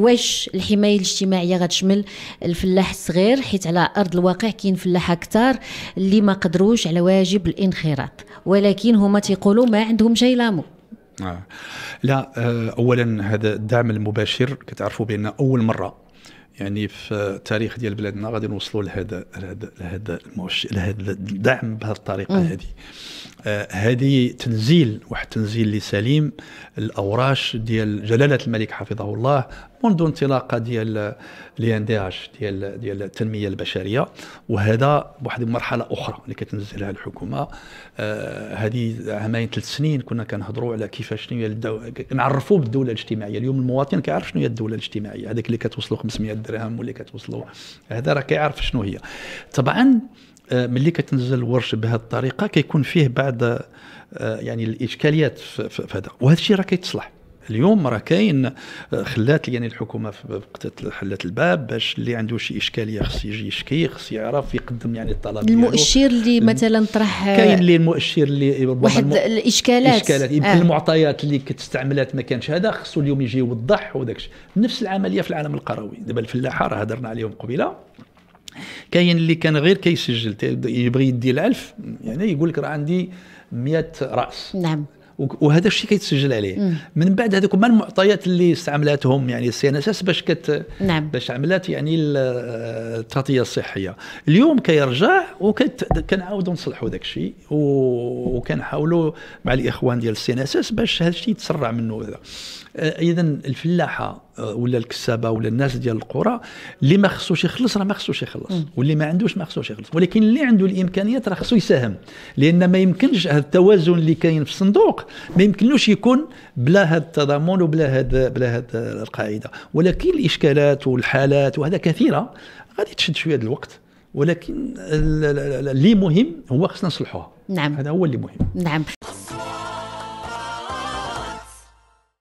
واش الحمايه الاجتماعيه غتشمل الفلاح الصغير حيت على ارض الواقع كاين فلاحه كثار اللي ما قدروش على واجب الانخراط ولكن هما تيقولوا ما عندهم شي لامو آه. لا آه، اولا هذا الدعم المباشر كتعرفوا بان اول مره يعني في التاريخ ديال بلادنا غادي نوصلوا لهذا لهذا الموش لهذا الدعم بهذه الطريقه هذه آه، هذه تنزيل واحد التنزيل لسليم الاوراش ديال جلاله الملك حفظه الله منذ انطلاقه ديال لان دي اش ديال ديال التنميه البشريه وهذا بواحد المرحله اخرى اللي كتنزلها الحكومه آه هذه عامين ثلاث سنين كنا كنهضروا على كيفاش شنو هي كنعرفوا بالدوله الاجتماعيه اليوم المواطن كيعرف شنو هي الدوله الاجتماعيه هذاك اللي كتوصلوا 500 درهم واللي كتوصلوا هذا راه كيعرف شنو هي طبعا آه، ملي كتنزل الورش بهذه الطريقه كيكون فيه بعض آه، يعني الاشكاليات في هذا وهذا الشيء راه كيتصلح اليوم راه كاين آه، خلات يعني الحكومه وقت حلات الباب باش اللي عنده شي اشكاليه خص يجي يشكي خص يعرف يقدم يعني الطلب المؤشر اللي مثلا طرح آه، كاين اللي المؤشر اللي واحد الاشكالات الاشكالات يمكن آه. المعطيات اللي كتستعملات ما كانش هذا خصو اليوم يجي يوضح وداك نفس العمليه في العالم القروي دابا الفلاحه راه هضرنا عليهم قبيله كاين اللي كان غير كيسجل يبغي يدي العلف يعني يقول لك راه عندي 100 راس نعم وهذا الشيء كيتسجل عليه مم. من بعد هذوك ما المعطيات اللي استعملاتهم يعني السي ان اس اس باش كت نعم. باش عملات يعني التغطيه الصحيه اليوم كيرجع وكنعاودوا نصلحوا داك الشيء وكنحاولوا مع الاخوان ديال السي ان اس اس باش هذا الشيء يتسرع منه آه، اذا الفلاحه آه، ولا الكسابه ولا الناس ديال القرى اللي ما خصوش يخلص راه ما خصوش يخلص واللي ما عندوش ما خصوش يخلص ولكن اللي عنده الامكانيات راه خصو يساهم لان ما يمكنش هذا التوازن اللي كاين في الصندوق ما يمكنوش يكون بلا هذا التضامن وبلا هذا بلا هذا القاعده ولكن الاشكالات والحالات وهذا كثيره غادي تشد شويه الوقت ولكن اللي مهم هو خصنا نصلحوها نعم هذا هو اللي مهم نعم